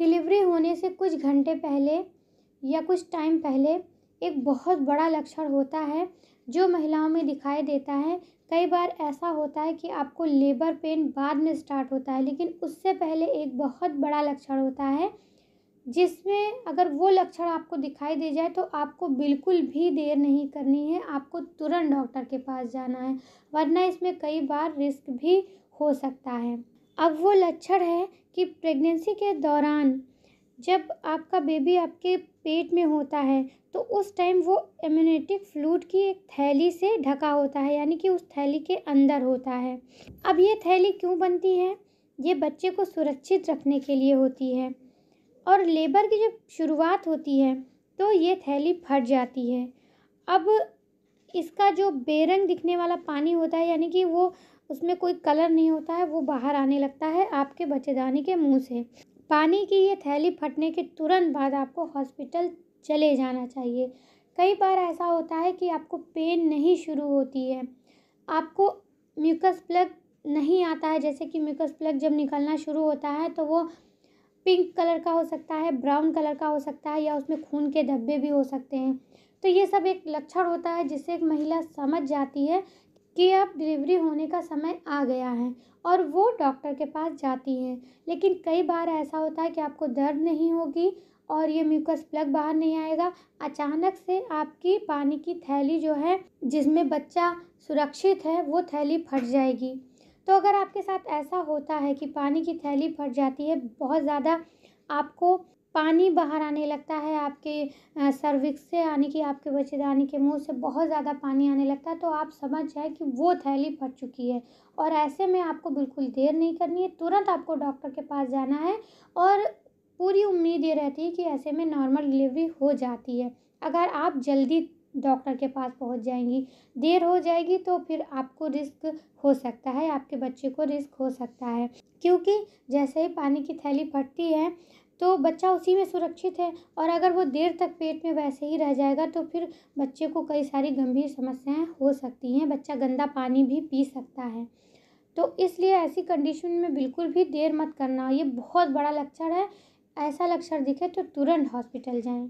delivery होने से कुछ घंटे पहले या कुछ टाइम पहले एक बहुत बड़ा लक्षण होता है जो महिलाओं में दिखाई देता है कई बार ऐसा होता है कि आपको लेबर पेन बाद में स्टार्ट होता है लेकिन उससे पहले एक बहुत बड़ा लक्षण होता है जिसमें अगर वो लक्षण आपको दिखाई दे जाए तो आपको बिल्कुल भी देर नहीं करनी है आपको तुरंत डॉक्टर के पास जाना है वरना इसमें कई बार रिस्क भी हो सकता है अब वो लक्षण है कि प्रेगनेंसी के दौरान जब आपका बेबी आपके पेट में होता है तो उस टाइम वो इम्यूनिटिक फ्लूड की एक थैली से ढका होता है यानी कि उस थैली के अंदर होता है अब ये थैली क्यों बनती है ये बच्चे को सुरक्षित रखने के लिए होती है और लेबर की जब शुरुआत होती है तो ये थैली फट जाती है अब इसका जो बेरंग दिखने वाला पानी होता है यानी कि वो उसमें कोई कलर नहीं होता है वो बाहर आने लगता है आपके बच्चेदानी के मुंह से पानी की ये थैली फटने के तुरंत बाद आपको हॉस्पिटल चले जाना चाहिए कई बार ऐसा होता है कि आपको पेन नहीं शुरू होती है आपको म्यूकस प्लग नहीं आता है जैसे कि म्यूकस प्लग जब निकलना शुरू होता है तो वो पिंक कलर का हो सकता है ब्राउन कलर का हो सकता है या उसमें खून के धब्बे भी हो सकते हैं तो ये सब एक लक्षण होता है जिससे एक महिला समझ जाती है कि अब डिलीवरी होने का समय आ गया है और वो डॉक्टर के पास जाती है लेकिन कई बार ऐसा होता है कि आपको दर्द नहीं होगी और ये म्यूकस प्लग बाहर नहीं आएगा अचानक से आपकी पानी की थैली जो है जिसमें बच्चा सुरक्षित है वो थैली फट जाएगी तो अगर आपके साथ ऐसा होता है कि पानी की थैली फट जाती है बहुत ज़्यादा आपको पानी बाहर आने लगता है आपके सर्विक्स से यानी कि आपके बच्चेदानी के मुंह से बहुत ज़्यादा पानी आने लगता है तो आप समझ जाए कि वो थैली फट चुकी है और ऐसे में आपको बिल्कुल देर नहीं करनी है तुरंत आपको डॉक्टर के पास जाना है और पूरी उम्मीद ये रहती है कि ऐसे में नॉर्मल डिलीवरी हो जाती है अगर आप जल्दी डॉक्टर के पास पहुंच जाएंगी देर हो जाएगी तो फिर आपको रिस्क हो सकता है आपके बच्चे को रिस्क हो सकता है क्योंकि जैसे ही पानी की थैली फटती है तो बच्चा उसी में सुरक्षित है और अगर वो देर तक पेट में वैसे ही रह जाएगा तो फिर बच्चे को कई सारी गंभीर समस्याएं हो सकती हैं बच्चा गंदा पानी भी पी सकता है तो इसलिए ऐसी कंडीशन में बिल्कुल भी देर मत करना ये बहुत बड़ा लक्षण है ऐसा लक्षण दिखे तो तुरंत हॉस्पिटल जाएँ